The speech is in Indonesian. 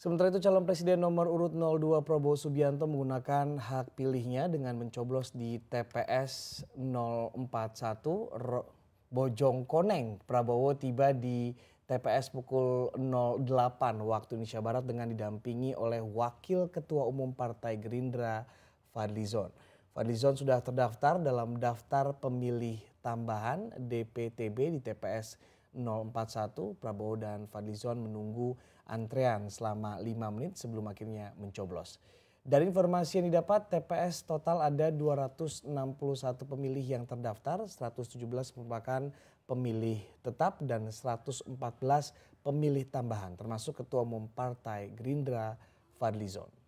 Sementara itu calon presiden nomor urut 02 Prabowo Subianto menggunakan hak pilihnya dengan mencoblos di TPS 041 Bojong Koneng. Prabowo tiba di TPS pukul 08 waktu Indonesia Barat dengan didampingi oleh Wakil Ketua Umum Partai Gerindra Fadlizon. Fadlizon sudah terdaftar dalam daftar pemilih tambahan DPTB di TPS 041 Prabowo dan Fadlizon menunggu antrean selama 5 menit sebelum akhirnya mencoblos. Dari informasi yang didapat, TPS total ada 261 pemilih yang terdaftar, 117 merupakan pemilih tetap dan 114 pemilih tambahan termasuk Ketua Umum Partai Gerindra Fadlizon.